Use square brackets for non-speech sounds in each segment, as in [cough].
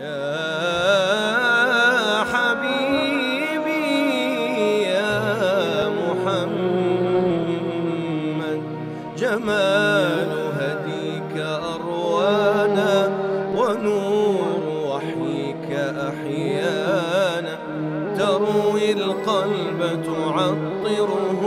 يا حبيبي يا محمد جمال هديك أروانا ونور وحيك أحيانا تروي القلب تعطره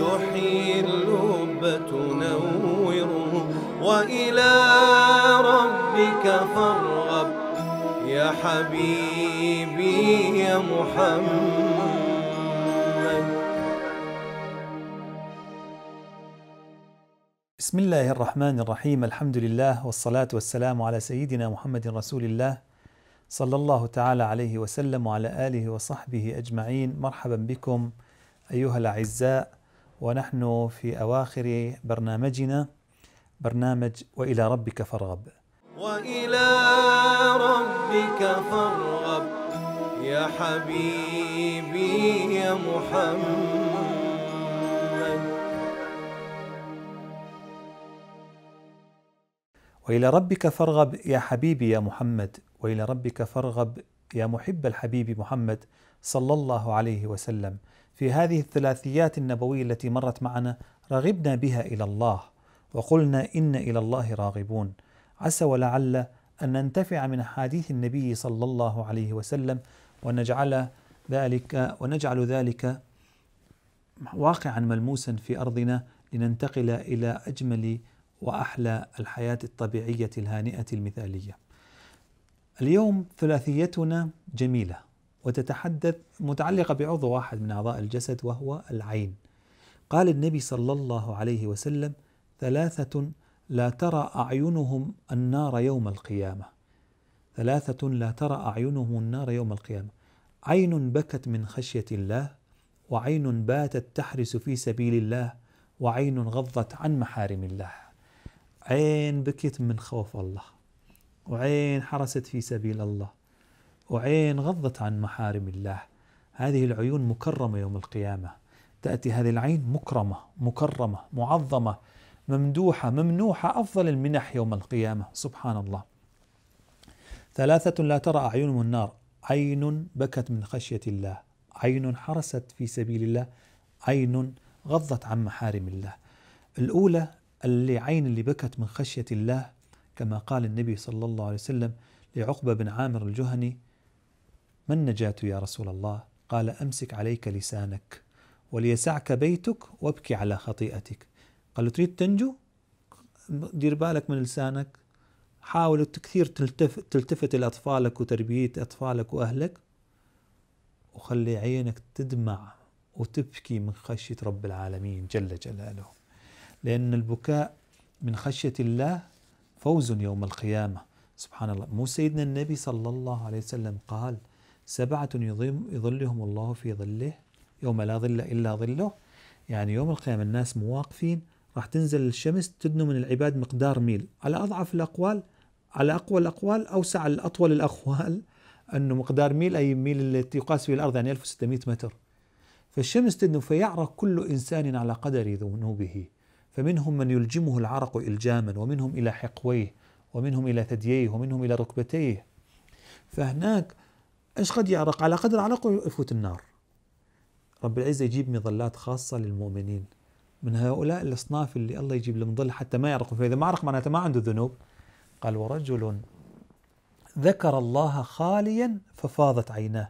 تحيي اللب تنوره وإلى ربك فارغب حبيبي يا محمد بسم الله الرحمن الرحيم الحمد لله والصلاة والسلام على سيدنا محمد رسول الله صلى الله تعالى عليه وسلم وعلى آله وصحبه أجمعين مرحبا بكم أيها الأعزاء ونحن في أواخر برنامجنا برنامج وإلى ربك فارغب وإلى ربك فارغب يا حبيبي يا محمد وإلى ربك فارغب يا حبيبي يا محمد وإلى ربك فارغب يا محب الحبيب محمد صلى الله عليه وسلم في هذه الثلاثيات النبوية التي مرت معنا رغبنا بها إلى الله وقلنا إن إلى الله راغبون عسى ولعل أن ننتفع من حديث النبي صلى الله عليه وسلم ونجعل ذلك ونجعل ذلك واقعا ملموسا في أرضنا لننتقل إلى أجمل وأحلى الحياة الطبيعية الهانئة المثالية. اليوم ثلاثيتنا جميلة وتتحدث متعلقة بعضو واحد من أعضاء الجسد وهو العين. قال النبي صلى الله عليه وسلم: ثلاثة لا ترى أعينهم النار يوم القيامة ثلاثة لا ترى أعينهم النار يوم القيامة عين بكت من خشية الله وعين باتت تحرس في سبيل الله وعين غضت عن محارم الله عين بكت من خوف الله وعين حرست في سبيل الله وعين غضت عن محارم الله هذه العيون مكرمة يوم القيامة تأتي هذه العين مكرمة مكرمة معظمة ممدوحة ممنوحة أفضل المنح يوم القيامة سبحان الله ثلاثة لا ترى أعينهم النار عين بكت من خشية الله عين حرست في سبيل الله عين غضت عن محارم الله الأولى اللي عين اللي بكت من خشية الله كما قال النبي صلى الله عليه وسلم لعقبة بن عامر الجهني ما النجاة يا رسول الله قال أمسك عليك لسانك وليسعك بيتك وابكي على خطيئتك قال له تريد تنجو دير بالك من لسانك حاول كثير تلتفت, تلتفت لأطفالك وتربية أطفالك وأهلك وخلي عينك تدمع وتبكي من خشية رب العالمين جل جلاله لأن البكاء من خشية الله فوز يوم القيامة سبحان الله مو سيدنا النبي صلى الله عليه وسلم قال سبعة يظلهم الله في ظله يوم لا ظل إلا ظله يعني يوم القيامة الناس مواقفين راح تنزل الشمس تدنو من العباد مقدار ميل على أضعف الأقوال على أقوى الأقوال أوسع الأطول الأقوال [laughs] أنه مقدار ميل أي ميل التي يقاس فيه الأرض يعني 1600 متر فالشمس تدنو فيعرق كل إنسان على قدر ذنوبه فمنهم من يلجمه العرق إلجاما ومنهم إلى حقويه ومنهم إلى ثدييه ومنهم إلى ركبتيه فهناك إيش قد يعرق على قدر عرقه يفوت النار رب العزة يجيب مظلات خاصة للمؤمنين من هؤلاء الأصناف اللي الله يجيب لهم ظل حتى ما يعرقوا فإذا ما عرق معناته ما عنده ذنوب قال ورجل ذكر الله خاليا ففاضت عيناه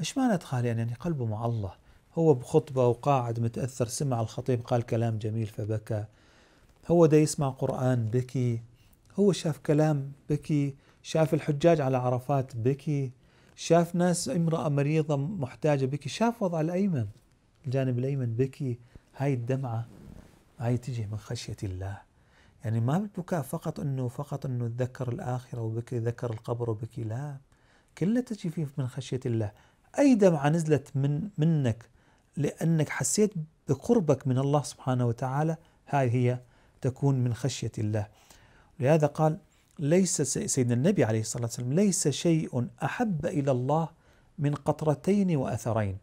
ايش معنى خاليا يعني قلبه مع الله هو بخطبة وقاعد متأثر سمع الخطيب قال كلام جميل فبكى هو ده يسمع قرآن بكي هو شاف كلام بكي شاف الحجاج على عرفات بكي شاف ناس امرأة مريضة محتاجة بكي شاف وضع الأيمن الجانب الأيمن بكي هاي الدمعة هاي تجي من خشية الله يعني ما بالبكاء فقط أنه فقط أنه تذكر الآخرة وبكي ذكر القبر وبكي لا كلها تجي فيه من خشية الله أي دمعة نزلت من منك لأنك حسيت بقربك من الله سبحانه وتعالى هاي هي تكون من خشية الله لهذا قال ليس سيدنا النبي عليه الصلاة والسلام ليس شيء أحب إلى الله من قطرتين وأثرين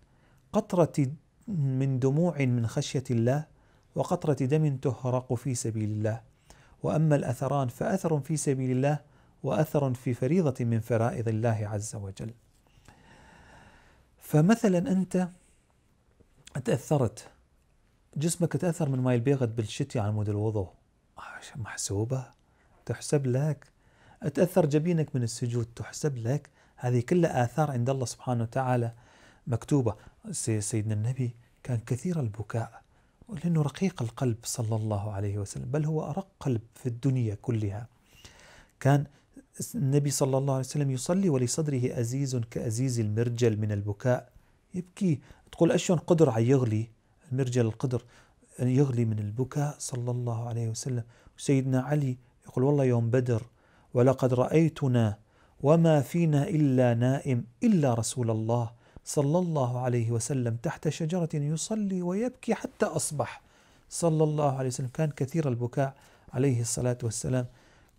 قطرة من دموع من خشية الله وقطرة دم تهرق في سبيل الله وأما الأثران فأثر في سبيل الله وأثر في فريضة من فرائض الله عز وجل فمثلا أنت تأثرت جسمك تأثر من ماي البيغد بالشتي على مود الوضوء محسوبة تحسب لك تأثر جبينك من السجود تحسب لك هذه كلها آثار عند الله سبحانه وتعالى مكتوبة سيدنا النبي كان كثير البكاء لأنه رقيق القلب صلى الله عليه وسلم بل هو أرق قلب في الدنيا كلها كان النبي صلى الله عليه وسلم يصلي ولصدره أزيز كأزيز المرجل من البكاء يبكي تقول أشون قدر يغلي المرجل القدر يعني يغلي من البكاء صلى الله عليه وسلم سيدنا علي يقول والله يوم بدر ولقد رأيتنا وما فينا إلا نائم إلا رسول الله صلى الله عليه وسلم تحت شجرة يصلي ويبكي حتى أصبح صلى الله عليه وسلم كان كثير البكاء عليه الصلاة والسلام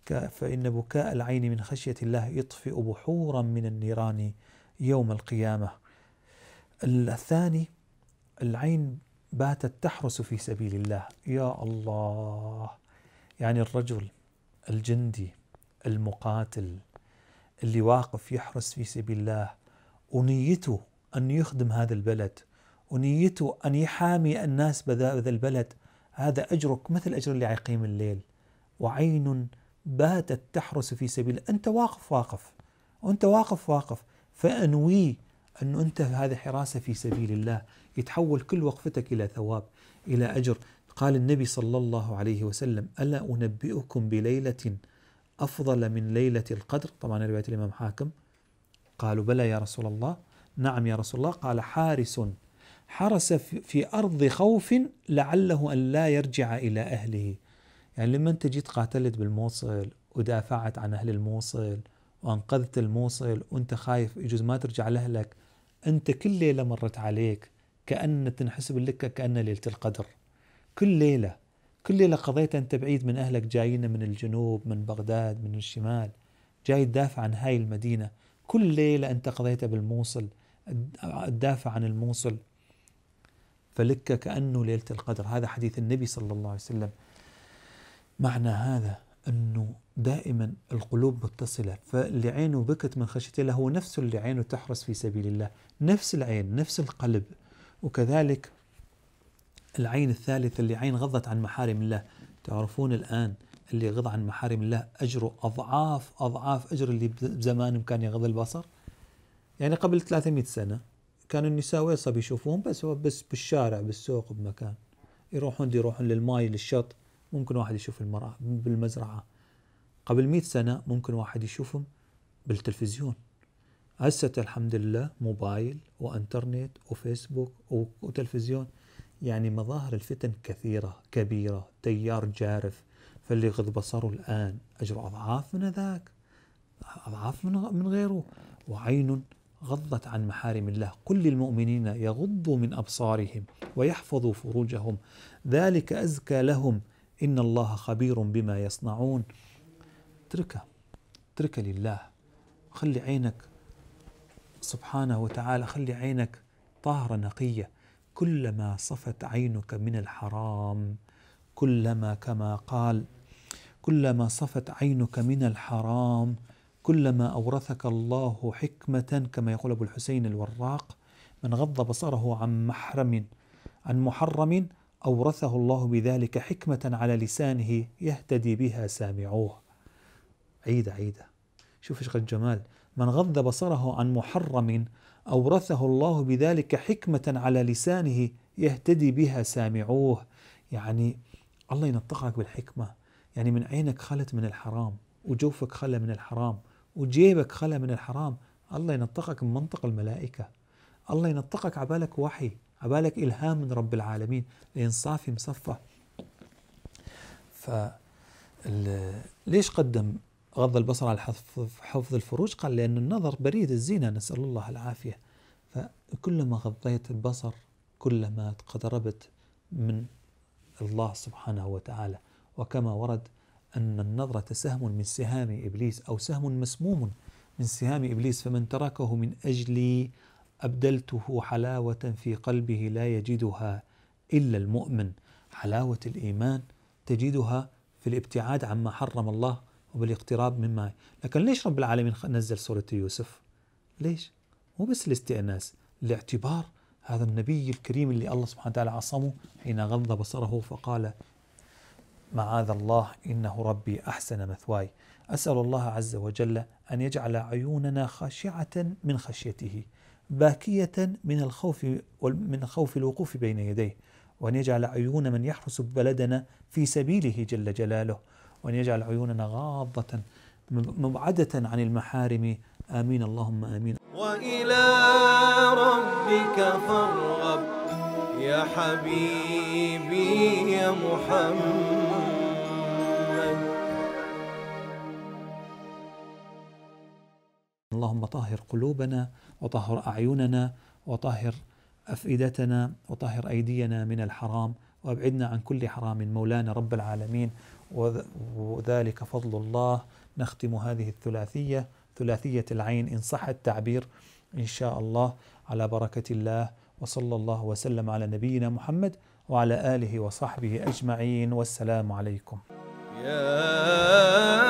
فإن بكاء العين من خشية الله يطفئ بحورا من النيران يوم القيامة الثاني العين باتت تحرس في سبيل الله يا الله يعني الرجل الجندي المقاتل اللي واقف يحرس في سبيل الله ونيته أن يخدم هذا البلد ونيته أن يحامي الناس بهذا البلد هذا أجرك مثل أجر اللي عقيم الليل وعين باتت تحرس في سبيل أنت واقف واقف وأنت واقف واقف فأنوي أنه أنت هذه حراسة في سبيل الله يتحول كل وقفتك إلى ثواب إلى أجر قال النبي صلى الله عليه وسلم ألا أنبئكم بليلة أفضل من ليلة القدر طبعا رواية الإمام حاكم قالوا بلى يا رسول الله نعم يا رسول الله قال حارس حرس في أرض خوف لعله أن لا يرجع إلى أهله يعني لما أنت جيت قاتلت بالموصل ودافعت عن أهل الموصل وأنقذت الموصل وأنت خايف يجوز ما ترجع لأهلك أنت كل ليلة مرت عليك كأن تنحسب لك كأن ليلة القدر كل ليلة كل ليلة قضيتها أنت بعيد من أهلك جايين من الجنوب من بغداد من الشمال جاي تدافع عن هاي المدينة كل ليلة أنت قضيتها بالموصل الدافع عن الموصل فلك كأنه ليلة القدر هذا حديث النبي صلى الله عليه وسلم معنى هذا أنه دائما القلوب متصلة فاللي عينه بكت من خشية الله هو نفس اللي عينه تحرس في سبيل الله نفس العين نفس القلب وكذلك العين الثالثة اللي عين غضت عن محارم الله تعرفون الآن اللي غض عن محارم الله أجره أضعاف أضعاف أجر اللي بزمان كان يغض البصر يعني قبل 300 سنة كانوا النساء ويصب يشوفون يشوفوهم بس بس بالشارع بالسوق بمكان يروحون دي يروحون للماي للشط ممكن واحد يشوف المرأة بالمزرعة قبل 100 سنة ممكن واحد يشوفهم بالتلفزيون هسه الحمد لله موبايل وانترنت وفيسبوك وتلفزيون يعني مظاهر الفتن كثيرة كبيرة تيار جارف فاللي غض بصره الآن أجره أضعاف من ذاك أضعاف من غيره وعين غضت عن محارم الله قل للمؤمنين يغضوا من أبصارهم ويحفظوا فروجهم ذلك أزكى لهم إن الله خبير بما يصنعون اتركها اتركها لله خلي عينك سبحانه وتعالى خلي عينك طاهرة نقية كلما صفت عينك من الحرام كلما كما قال كلما صفت عينك من الحرام كلما أورثك الله حكمة كما يقول أبو الحسين الوراق من غض بصره عن محرم عن محرم أورثه الله بذلك حكمة على لسانه يهتدي بها سامعوه عيدة عيدة شوف ايش قد جمال من غض بصره عن محرم أورثه الله بذلك حكمة على لسانه يهتدي بها سامعوه يعني الله ينطقك بالحكمة يعني من عينك خلت من الحرام وجوفك خلى من الحرام وجيبك خلا من الحرام الله ينطقك من منطق الملائكة الله ينطقك عبالك وحي عبالك إلهام من رب العالمين لأن صافي مصفى ف ليش قدم غض البصر على حفظ الفروج قال لأن النظر بريد الزينة نسأل الله العافية فكلما غضيت البصر كلما تقتربت من الله سبحانه وتعالى وكما ورد أن النظرة سهم من سهام إبليس أو سهم مسموم من سهام إبليس فمن تركه من أجلي أبدلته حلاوة في قلبه لا يجدها إلا المؤمن حلاوة الإيمان تجدها في الابتعاد عما حرم الله وبالاقتراب مما لكن ليش رب العالمين نزل سورة يوسف ليش مو بس الاستئناس الاعتبار هذا النبي الكريم اللي الله سبحانه وتعالى عصمه حين غض بصره فقال معاذ الله إنه ربي أحسن مثواي أسأل الله عز وجل أن يجعل عيوننا خاشعة من خشيته باكية من الخوف من خوف الوقوف بين يديه وأن يجعل عيون من يحرس بلدنا في سبيله جل جلاله وأن يجعل عيوننا غاضة مبعدة عن المحارم آمين اللهم آمين وإلى ربك فارغب يا حبيبي يا محمد اللهم طهر قلوبنا وطهر أعيننا وطهر أفئدتنا وطهر أيدينا من الحرام وأبعدنا عن كل حرام مولانا رب العالمين وذلك فضل الله نختم هذه الثلاثية ثلاثية العين إن صح التعبير إن شاء الله على بركة الله وصلى الله وسلم على نبينا محمد وعلى آله وصحبه أجمعين والسلام عليكم يا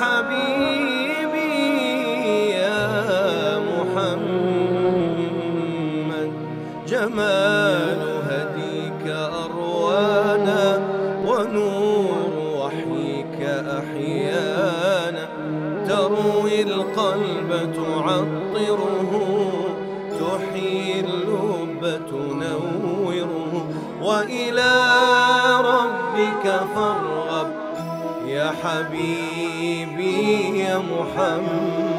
حبيبي يا محمد جمال هديك أروانا ونور وحيك أحيانا تروي القلب تعطره تحيي اللب تنوره وإلى ربك فارغب يا حبيبي يا محمد